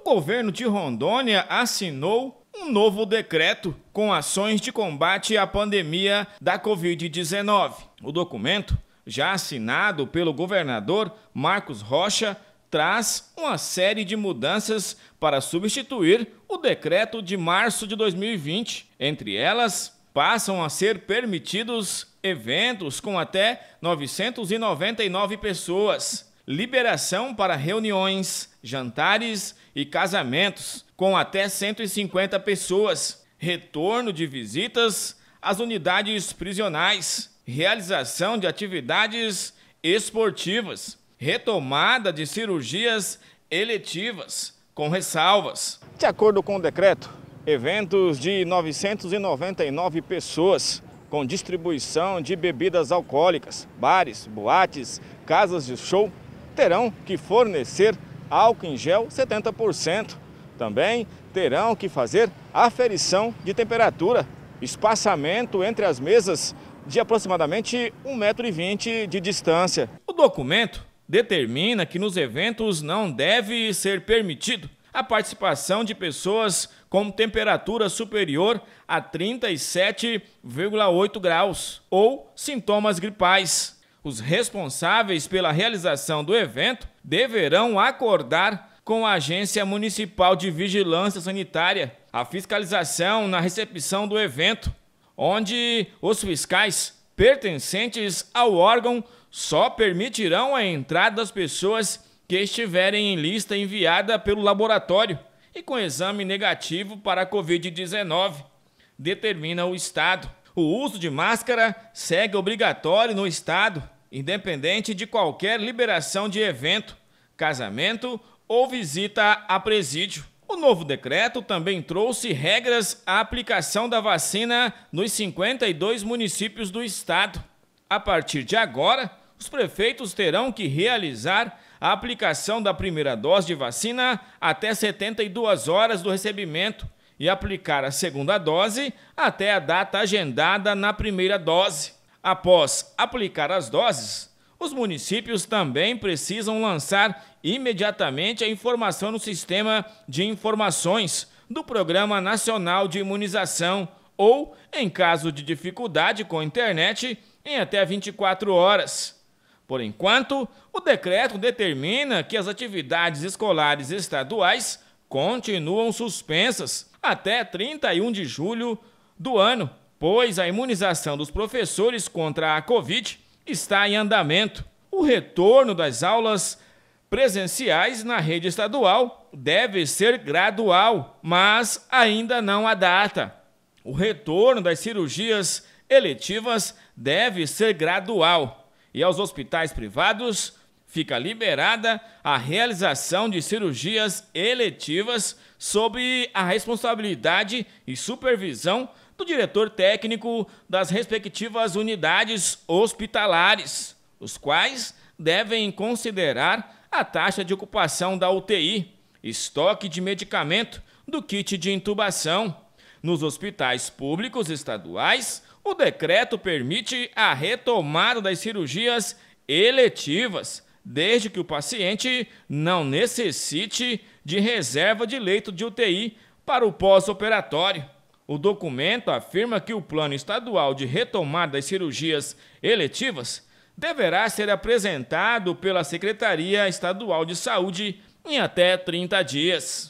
o governo de Rondônia assinou um novo decreto com ações de combate à pandemia da Covid-19. O documento, já assinado pelo governador Marcos Rocha, traz uma série de mudanças para substituir o decreto de março de 2020. Entre elas, passam a ser permitidos eventos com até 999 pessoas, liberação para reuniões, jantares e casamentos com até 150 pessoas, retorno de visitas às unidades prisionais, realização de atividades esportivas, retomada de cirurgias eletivas, com ressalvas. De acordo com o decreto, eventos de 999 pessoas com distribuição de bebidas alcoólicas, bares, boates, casas de show, terão que fornecer álcool em gel 70%. Também terão que fazer aferição de temperatura, espaçamento entre as mesas de aproximadamente 1,20m de distância. O documento determina que nos eventos não deve ser permitido a participação de pessoas com temperatura superior a 37,8 graus ou sintomas gripais. Os responsáveis pela realização do evento deverão acordar com a Agência Municipal de Vigilância Sanitária a fiscalização na recepção do evento, onde os fiscais pertencentes ao órgão só permitirão a entrada das pessoas que estiverem em lista enviada pelo laboratório e com exame negativo para a Covid-19, determina o Estado. O uso de máscara segue obrigatório no estado, independente de qualquer liberação de evento, casamento ou visita a presídio. O novo decreto também trouxe regras à aplicação da vacina nos 52 municípios do estado. A partir de agora, os prefeitos terão que realizar a aplicação da primeira dose de vacina até 72 horas do recebimento e aplicar a segunda dose até a data agendada na primeira dose. Após aplicar as doses, os municípios também precisam lançar imediatamente a informação no Sistema de Informações do Programa Nacional de Imunização ou, em caso de dificuldade com a internet, em até 24 horas. Por enquanto, o decreto determina que as atividades escolares estaduais continuam suspensas até 31 de julho do ano, pois a imunização dos professores contra a Covid está em andamento. O retorno das aulas presenciais na rede estadual deve ser gradual, mas ainda não há data. O retorno das cirurgias eletivas deve ser gradual e aos hospitais privados fica liberada a realização de cirurgias eletivas sob a responsabilidade e supervisão do diretor técnico das respectivas unidades hospitalares, os quais devem considerar a taxa de ocupação da UTI, estoque de medicamento do kit de intubação. Nos hospitais públicos estaduais, o decreto permite a retomada das cirurgias eletivas desde que o paciente não necessite de reserva de leito de UTI para o pós-operatório. O documento afirma que o Plano Estadual de Retomada das Cirurgias Eletivas deverá ser apresentado pela Secretaria Estadual de Saúde em até 30 dias.